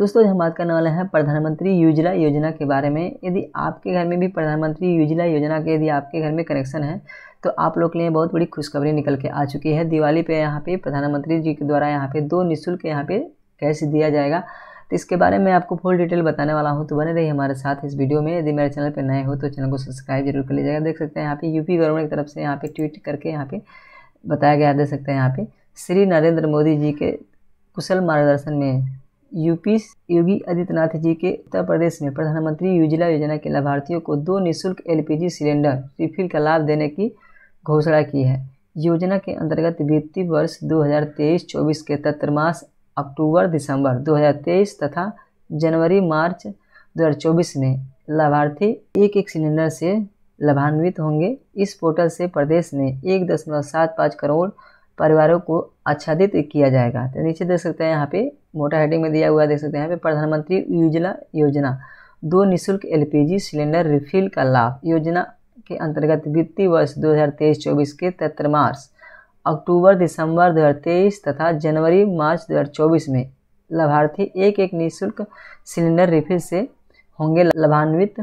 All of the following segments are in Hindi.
दोस्तों हम बात करने वाले हैं प्रधानमंत्री उज्ज्वला योजना के बारे में यदि आपके घर में भी प्रधानमंत्री उज्ज्वला योजना के यदि आपके घर में कनेक्शन है तो आप लोग के लिए बहुत बड़ी खुशखबरी निकल के आ चुकी है दिवाली पे यहाँ पे प्रधानमंत्री जी के द्वारा यहाँ पे दो निःशुल्क यहाँ पे कैश दिया जाएगा तो इसके बारे में आपको फुल डिटेल बताने वाला हूँ तो बने रही हमारे साथ इस वीडियो में यदि मेरे चैनल पर नए हो तो चैनल को सब्सक्राइब जरूर कर लीजिएगा देख सकते हैं यहाँ पे यूपी गवर्नमेंट की तरफ से यहाँ पे ट्वीट करके यहाँ पे बताया गया देख सकते हैं यहाँ पे श्री नरेंद्र मोदी जी के कुशल मार्गदर्शन में यूपी योगी आदित्यनाथ जी के उत्तर प्रदेश में प्रधानमंत्री उज्ज्वला योजना के लाभार्थियों को दो निःशुल्क एलपीजी सिलेंडर रिफिल का लाभ देने की घोषणा की है योजना के अंतर्गत वित्तीय वर्ष 2023-24 के तत्रमास अक्टूबर दिसंबर 2023 तथा जनवरी मार्च 2024 में लाभार्थी एक एक सिलेंडर से लाभान्वित होंगे इस पोर्टल से प्रदेश में एक दशमलव सात पाँच करोड़ परिवारों को आच्छादित किया जाएगा तो नीचे देख सकते हैं यहाँ पे मोटा हेडिंग में दिया हुआ देख सकते हैं यहाँ पे प्रधानमंत्री उज्ज्वला योजना दो निःशुल्क एल सिलेंडर रिफिल का लाभ योजना के अंतर्गत वित्तीय वर्ष 2023-24 के तहत मार्च अक्टूबर दिसंबर 2023 तथा जनवरी मार्च 2024 में लाभार्थी एक एक निःशुल्क सिलेंडर रिफिल से होंगे लाभान्वित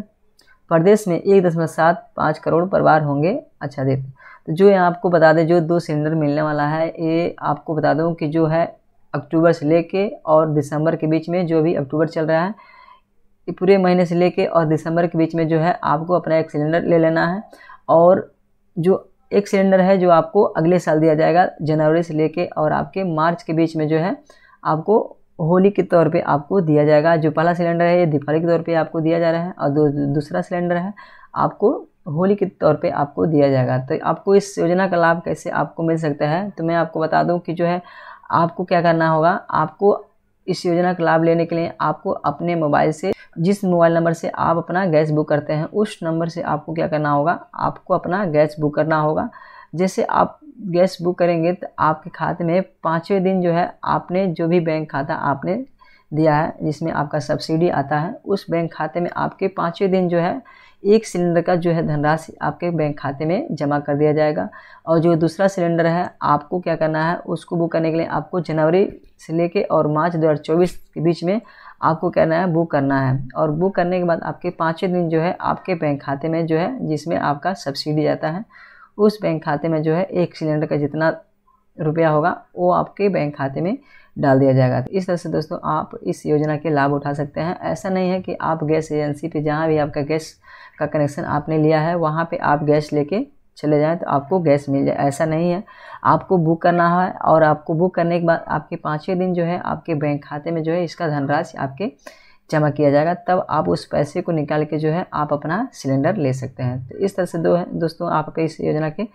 प्रदेश में एक दशमलव सात पाँच करोड़ परिवार होंगे अच्छा देते तो जो यहाँ आपको बता दें जो दो सिलेंडर मिलने वाला है ये आपको बता दूँ कि जो है अक्टूबर से लेके और दिसंबर के बीच में जो भी अक्टूबर चल रहा है ये पूरे महीने से लेके और दिसंबर के बीच में जो है आपको अपना एक सिलेंडर ले लेना है और जो एक सिलेंडर है जो आपको अगले साल दिया जाएगा जनवरी से लेके और आपके मार्च के बीच में जो है आपको होली के तौर पे आपको दिया जाएगा जो पहला सिलेंडर है ये दीपावली के तौर पे आपको दिया जा रहा है और दूसरा सिलेंडर है आपको होली के तौर पे आपको दिया जाएगा तो आपको इस योजना का लाभ कैसे आपको मिल सकता है तो मैं आपको बता दूं कि जो है आपको क्या करना होगा आपको इस योजना का लाभ लेने के लिए आपको अपने मोबाइल से जिस मोबाइल नंबर से आप अपना गैस बुक करते हैं उस नंबर से आपको क्या करना होगा आपको अपना गैस बुक करना होगा जैसे आप गैस बुक करेंगे तो आपके खाते में पाँचवें दिन जो है आपने जो भी बैंक खाता आपने दिया है जिसमें आपका सब्सिडी आता है उस बैंक खाते में आपके पाँचवें दिन जो है एक सिलेंडर का जो है धनराशि आपके बैंक खाते में जमा कर दिया जाएगा और जो दूसरा सिलेंडर है आपको क्या करना है उसको बुक करने के लिए आपको जनवरी से लेके और मार्च 2024 के बीच में आपको कहना है बुक करना है और बुक करने के बाद आपके पाँचवें दिन जो है आपके बैंक खाते में जो है जिसमें आपका सब्सिडी जाता है उस बैंक खाते में जो है एक सिलेंडर का जितना रुपया होगा वो आपके बैंक खाते में डाल दिया जाएगा तो इस तरह से दोस्तों आप इस योजना के लाभ उठा सकते हैं ऐसा नहीं है कि आप गैस एजेंसी पे जहाँ भी आपका गैस का कनेक्शन आपने लिया है वहाँ पे आप गैस लेके चले जाएँ तो आपको गैस मिल जाए ऐसा नहीं है आपको बुक करना है और आपको बुक करने के बाद आपके पाँचवें दिन जो है आपके बैंक खाते में जो है इसका धनराशि आपके जमा किया जाएगा तब आप उस पैसे को निकाल के जो है आप अपना सिलेंडर ले सकते हैं तो इस तरह से दो है दोस्तों आपके इस योजना के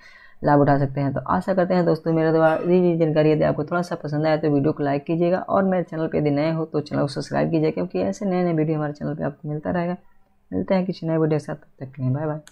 लाभ उठा सकते हैं तो आशा करते हैं दोस्तों मेरे द्वारा ये जानकारी यदि आपको थोड़ा सा पसंद आया तो वीडियो को लाइक कीजिएगा और मेरे चैनल पर यदि नए हो तो चैनल को सब्सक्राइब कीजिएगा क्योंकि ऐसे नए नए वीडियो हमारे चैनल पर आपको मिलता रहेगा मिलते हैं किसी नए वीडियो के साथ तब तक के लिए बाय बाय